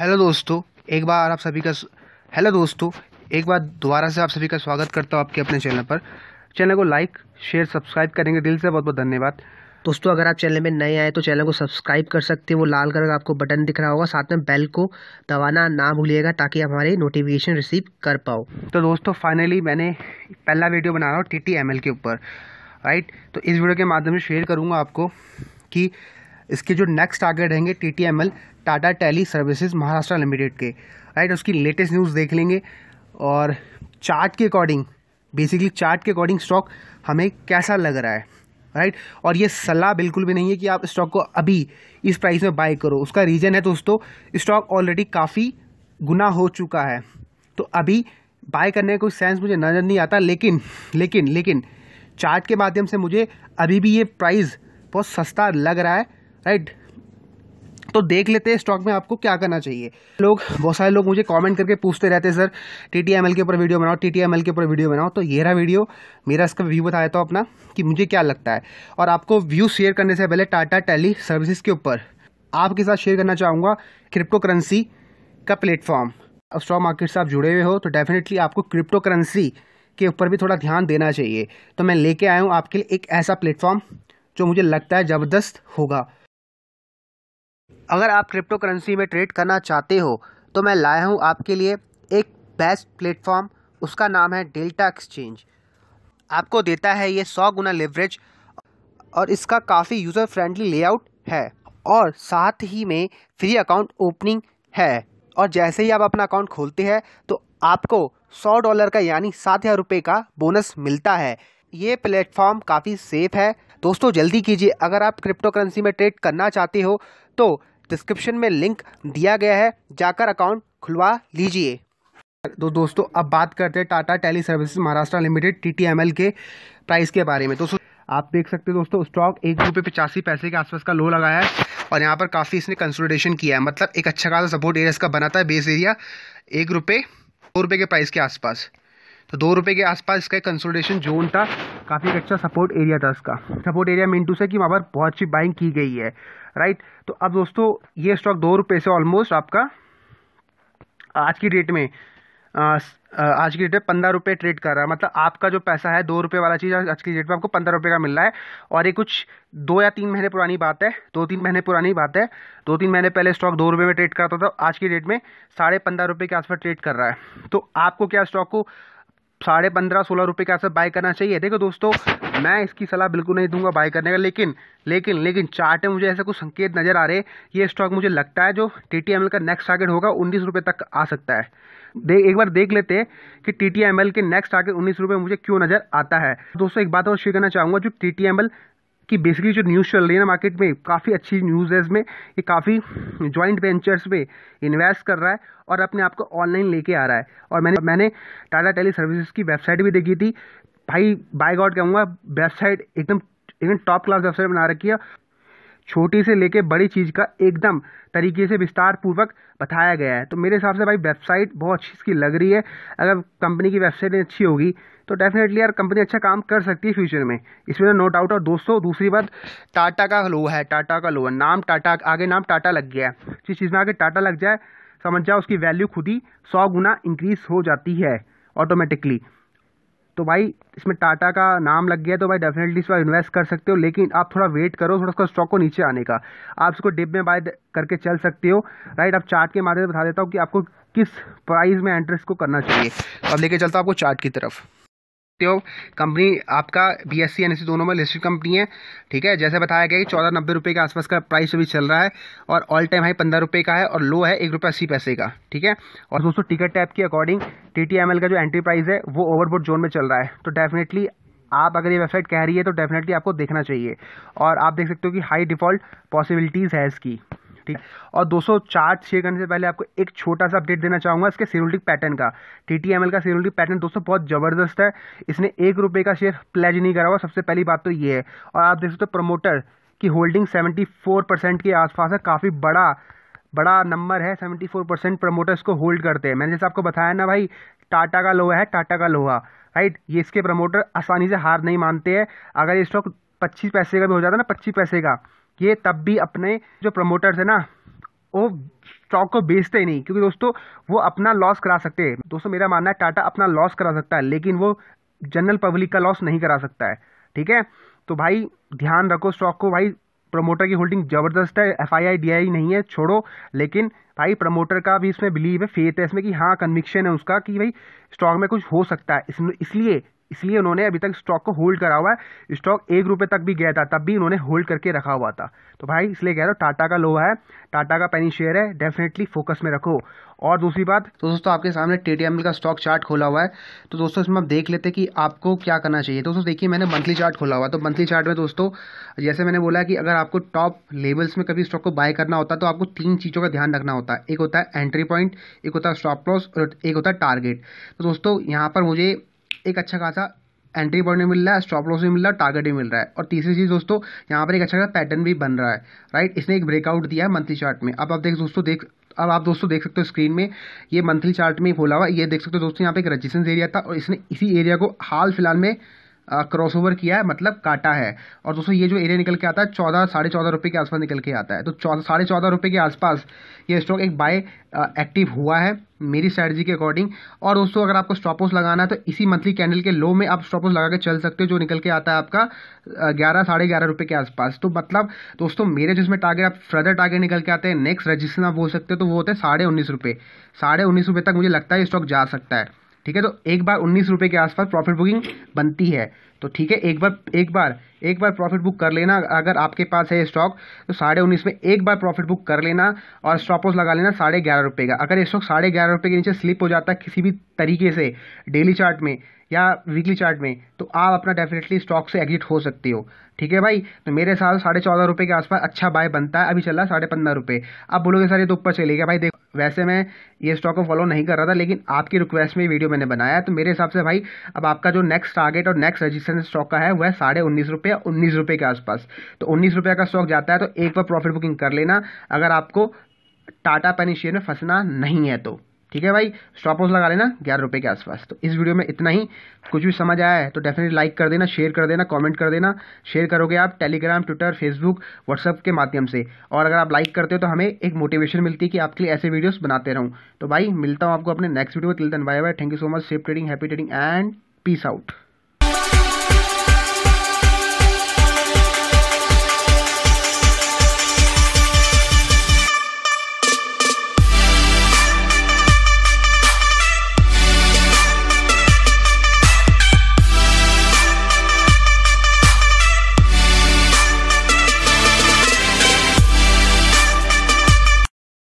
hello दोस्तों एक बार आप सभी का हेलो दोस्तों एक बार दोबारा से आप सभी का स्वागत करता हूँ आपके अपने चैनल पर चैनल को लाइक शेयर सब्सक्राइब करेंगे दिल से बहुत बहुत धन्यवाद दोस्तों अगर आप चैनल में नए आए तो चैनल को सब्सक्राइब कर सकते हैं वो लाल कलर का आपको बटन दिख रहा होगा साथ में बेल को दबाना ना भूलिएगा ताकि आप हमारे नोटिफिकेशन रिसीव कर पाओ तो दोस्तों फाइनली मैंने पहला वीडियो बना रहा हूँ टी टी एम एल के ऊपर राइट तो इस वीडियो के माध्यम से शेयर करूँगा आपको कि इसके जो नेक्स्ट टारगेट रहेंगे T T M L Tata Teleservices Maharashtra Limited के राइट उसकी लेटेस्ट न्यूज़ देख लेंगे और चार्ट के अकॉर्डिंग बेसिकली चार्ट के अकॉर्डिंग स्टॉक हमें कैसा लग रहा है राइट और ये सलाह बिल्कुल भी नहीं है कि आप स्टॉक को अभी इस प्राइस में बाय करो उसका रीज़न है दोस्तों स्टॉक ऑलरेडी काफ़ी गुना हो चुका है तो अभी बाय करने का कोई सेंस मुझे नज़र नहीं आता लेकिन लेकिन लेकिन चार्ट के माध्यम से मुझे अभी भी ये प्राइस बहुत सस्ता लग रहा है राइट तो देख लेते हैं स्टॉक में आपको क्या करना चाहिए लोग बहुत सारे लोग मुझे कमेंट करके पूछते रहते हैं सर टी टी के ऊपर वीडियो बनाओ टी टी के ऊपर वीडियो बनाओ तो ये रहा वीडियो मेरा इसका व्यू बताया था अपना कि मुझे क्या लगता है और आपको व्यू शेयर करने से पहले टाटा टेली सर्विसेज के ऊपर आपके साथ शेयर करना चाहूँगा क्रिप्टो करेंसी का प्लेटफॉर्म अब स्टॉक मार्केट से आप जुड़े हुए हो तो डेफिनेटली आपको क्रिप्टो करेंसी के ऊपर भी थोड़ा ध्यान देना चाहिए तो मैं लेके आया हूँ आपके लिए एक ऐसा प्लेटफॉर्म जो मुझे लगता है ज़बरदस्त होगा अगर आप क्रिप्टो करेंसी में ट्रेड करना चाहते हो तो मैं लाया हूँ आपके लिए एक बेस्ट प्लेटफॉर्म उसका नाम है डेल्टा एक्सचेंज आपको देता है ये सौ गुना लेवरेज और इसका काफ़ी यूज़र फ्रेंडली लेआउट है और साथ ही में फ्री अकाउंट ओपनिंग है और जैसे ही आप अपना अकाउंट खोलते हैं तो आपको सौ डॉलर का यानी सात हज़ार रुपये का बोनस मिलता है ये प्लेटफॉर्म काफ़ी सेफ है दोस्तों जल्दी कीजिए अगर आप क्रिप्टो करेंसी में ट्रेड करना चाहते हो तो डिस्क्रिप्शन में लिंक दिया गया है जाकर अकाउंट खुलवा लीजिए तो दोस्तों अब बात करते हैं Tata Teleservices Maharashtra Limited T के प्राइस के बारे में दोस्तों आप देख सकते हो दोस्तों स्टॉक एक रुपये पचासी पैसे के आसपास का लो लगाया है और यहाँ पर काफ़ी इसने कंसोलिडेशन किया है मतलब एक अच्छा खासा सपोर्ट एरिया इसका बनाता है बेस एरिया एक रुपये दो रुपये के प्राइस के आसपास तो दो रुपये के आसपास इसका एक कंसोलिडेशन जोन था काफ़ी एक अच्छा सपोर्ट एरिया था इसका सपोर्ट एरिया मिनटू से कि वहाँ पर बहुत अच्छी बाइंग की गई है राइट तो अब दोस्तों ये स्टॉक दो रुपये से ऑलमोस्ट आपका आज की डेट में आ, आज की डेट में पंद्रह रुपये ट्रेड कर रहा है मतलब आपका जो पैसा है दो रुपये वाला चीज़ आज की डेट में आपको पंद्रह रुपये का मिल रहा है और ये कुछ दो या तीन महीने पुरानी बात है दो तीन महीने पुरानी बात है दो तीन महीने पहले स्टॉक दो रुपये में ट्रेड करता था आज की डेट में साढ़े पंद्रह रुपये के आसपास ट्रेड कर रहा है तो आपको क्या स्टॉक को साढ़े पंद्रह सोलह रुपये के आसपास बाय करना चाहिए देखो दोस्तों मैं इसकी सलाह बिल्कुल नहीं दूंगा बाय करने का लेकिन लेकिन लेकिन चार्ट में मुझे ऐसा कुछ संकेत नज़र आ रहे ये स्टॉक मुझे लगता है जो टी का नेक्स्ट टारगेट होगा उन्नीस रुपये तक आ सकता है देख एक बार देख लेते हैं कि टी के नेक्स्ट टारगेट उन्नीस रुपये मुझे क्यों नज़र आता है दोस्तों एक बात और शेयर करना चाहूँगा जो टी कि बेसिकली जो न्यूज़ चल रही है ना मार्केट में काफ़ी अच्छी न्यूज़ है इसमें ये काफ़ी जॉइंट वेंचर्स में इन्वेस्ट कर रहा है और अपने आप को ऑनलाइन लेके आ रहा है और मैंने मैंने टाटा टेली सर्विसेज की वेबसाइट भी देखी थी भाई बाय गॉड कहूँगा वेबसाइट एकदम एकदम टॉप क्लास वेबसाइट बना रखी है छोटी से लेके बड़ी चीज़ का एकदम तरीके से विस्तार पूर्वक बताया गया है तो मेरे हिसाब से भाई वेबसाइट बहुत अच्छी इसकी लग रही है अगर कंपनी की वेबसाइट अच्छी होगी तो डेफिनेटली यार कंपनी अच्छा काम कर सकती है फ्यूचर में इसमें नो डाउट और दोस्तों दूसरी बात टाटा का लोहा है टाटा का लोहा नाम टाटा आगे नाम टाटा लग गया है जिस चीज़ में आगे टाटा लग जाए समझ जाओ उसकी वैल्यू खुद ही सौ गुना इंक्रीज हो जाती है ऑटोमेटिकली तो भाई इसमें टाटा का नाम लग गया तो भाई डेफिनेटली इस बार इन्वेस्ट कर सकते हो लेकिन आप थोड़ा वेट करो थोड़ा उसका स्टॉक को नीचे आने का आप इसको डिप में बाय करके चल सकते हो राइट आप चार्ट के माध्यम से बता देता हूँ कि आपको किस प्राइस में एंट्रेस को करना चाहिए अब लेके चलता हूँ आपको चार्ट की तरफ सकते हो कंपनी आपका बी एस सी दोनों में लिस्टेड कंपनी है ठीक है जैसे बताया गया कि चौदह नब्बे रुपये के आसपास का प्राइस अभी चल रहा है और ऑल टाइम हाई पंद्रह रुपये का है और लो है एक रुपये अस्सी पैसे का ठीक है और दोस्तों टिकट टैप के अकॉर्डिंग टी का जो एंट्री प्राइस है वो ओवरबोर्ड जोन में चल रहा है तो डेफिनेटली आप अगर ये वेबसाइट कह रही है तो डेफिनेटली आपको देखना चाहिए और आप देख सकते हो कि हाई डिफॉल्ट पॉसिबिलिटीज़ है इसकी ठीक और दो चार्ट शेयर करने से पहले आपको एक छोटा सा अपडेट देना चाहूँगा इसके सिरोलिटिक पैटर्न का टी टी एम एल का सिरोलिटिक पैटर्न दोस्तों बहुत ज़बरदस्त है इसने एक रुपये का शेयर प्लेज नहीं करा हुआ सबसे पहली बात तो ये है और आप देख सकते हो प्रमोटर की होल्डिंग सेवेंटी फोर परसेंट के आसपास है काफ़ी बड़ा बड़ा नंबर है सेवेंटी फोर परसेंट प्रमोटर्स को होल्ड करते हैं मैंने जैसे आपको बताया ना भाई टाटा का लोहा है टाटा का लोहा राइट ये इसके प्रमोटर आसानी से हार नहीं मानते हैं अगर ये स्टॉक पच्चीस पैसे का भी हो जाता है ना पच्चीस पैसे का ये तब भी अपने जो प्रमोटर्स है ना वो स्टॉक को बेचते ही नहीं क्योंकि दोस्तों वो अपना लॉस करा सकते हैं दोस्तों मेरा मानना है टाटा अपना लॉस करा सकता है लेकिन वो जनरल पब्लिक का लॉस नहीं करा सकता है ठीक है तो भाई ध्यान रखो स्टॉक को भाई प्रमोटर की होल्डिंग जबरदस्त है F I I D I नहीं है छोड़ो लेकिन भाई प्रमोटर का भी इसमें बिलीव है फेथ है इसमें कि हाँ कन्विक्शन है उसका कि भाई स्टॉक में कुछ हो सकता है इसलिए इसलिए उन्होंने अभी तक स्टॉक को होल्ड करा हुआ है स्टॉक एक रुपये तक भी गया था तब भी उन्होंने होल्ड करके रखा हुआ था तो भाई इसलिए कह रहा हूँ टाटा का लोहा है टाटा का पेनी शेयर है डेफिनेटली फोकस में रखो और दूसरी बात तो दोस्तों आपके सामने टी का स्टॉक चार्ट खोला हुआ है तो दोस्तों इसमें आप देख लेते कि आपको क्या करना चाहिए दोस्तों देखिए मैंने मंथली चार्ट खोला हुआ तो मंथली चार्ट में दोस्तों जैसे मैंने बोला कि अगर आपको टॉप लेवल्स में कभी स्टॉक को बाय करना होता है तो आपको तीन चीज़ों का ध्यान रखना होता है एक होता है एंट्री पॉइंट एक होता है स्टॉप लॉस और एक होता है टारगेट तो दोस्तों यहाँ पर मुझे एक अच्छा खासा एंट्री पॉइंट भी मिल रहा है स्टॉप लॉस भी मिल रहा है टारगेट भी मिल रहा है और तीसरी चीज़ दोस्तों यहाँ पर एक अच्छा खासा पैटर्न भी बन रहा है राइट इसने एक ब्रेकआउट दिया है मंथली चार्ट में अब आप देख दोस्तों देख अब आप दोस्तों देख सकते हो स्क्रीन में ये मंथली चार्ट में खोला हुआ ये देख सकते हो दोस्तों यहाँ पे एक रजिस्टेंस एरिया था और इसने इसी एरिया को हाल फिलहाल में क्रॉसओवर किया है मतलब काटा है और दोस्तों ये जो एरिया निकल के आता है चौदह साढ़े चौदह रुपये के आसपास निकल के आता है तो चौदह साढ़े चौदह रुपये के आसपास ये स्टॉक एक बाय एक्टिव हुआ है मेरी स्ट्रैटेजी के अकॉर्डिंग और दोस्तों अगर आपको स्टॉपोस लगाना है तो इसी मंथली कैंडल के लो में आप स्टॉपोस लगा के चल सकते हो जो निकल के आता है आपका ग्यारह साढ़े ग्यारह रुपये के आसपास तो मतलब दोस्तों मेरे जिसमें टारगेट आप फर्दर टारगेट निकल के आते हैं नेक्स्ट रजिस्ट्रेशन आप बोल सकते हो तो वो होते हैं साढ़े उन्नीस रुपये साढ़े उन्नीस रुपये तक मुझे लगता है स्टॉक जा सकता है ठीक है तो एक बार उन्नीस रुपये के आसपास प्रॉफिट बुकिंग बनती है तो ठीक है एक बार एक बार एक बार प्रॉफिट बुक कर लेना अगर आपके पास है स्टॉक तो साढ़े उन्नीस में एक बार प्रॉफिट बुक कर लेना और स्टॉप लॉस लगा लेना साढ़े ग्यारह रुपये का अगर स्टॉक साढ़े ग्यारह रुपये के नीचे स्लिप हो जाता है किसी भी तरीके से डेली चार्ट में या वीकली चार्ट में तो आप अपना डेफिनेटली स्टॉक से एग्जिट हो सकते हो ठीक है भाई तो मेरे हिसाब से साढ़े चौदह रुपये के आसपास अच्छा बाय बनता है अभी चल रहा है साढ़े पंद्रह रुपये आप बोलोगे सर ये तो ऊपर चलेगा भाई देखो वैसे मैं ये स्टॉक को फॉलो नहीं कर रहा था लेकिन आपकी रिक्वेस्ट में ये वीडियो मैंने बनाया तो मेरे हिसाब से भाई अब आपका जो नेक्स्ट टारगेट और नेक्स्ट रजिस्ट्रेशन स्टॉक का है वह साढ़े उन्नीस रुपये उन्नीस रुपये के आसपास तो उन्नीस रुपये का स्टॉक जाता है तो एक बार प्रॉफिट बुकिंग कर लेना अगर आपको टाटा पेनिशियर शेयर में फंसना नहीं है तो ठीक है भाई स्टॉप लॉस लगा लेना ग्यारह रुपये के आसपास तो इस वीडियो में इतना ही कुछ भी समझ आया है तो डेफिनेटली लाइक कर देना शेयर कर देना कमेंट कर देना शेयर करोगे आप टेलीग्राम ट्विटर फेसबुक व्हाट्सअप के माध्यम से और अगर आप लाइक करते हो तो हमें एक मोटिवेशन मिलती है कि आपके लिए ऐसे वीडियोस बनाते रहूँ तो भाई मिलता हूँ आपको अपने नेक्स्ट वीडियो में तिलतन bye bye thank you so much safe trading happy trading and peace out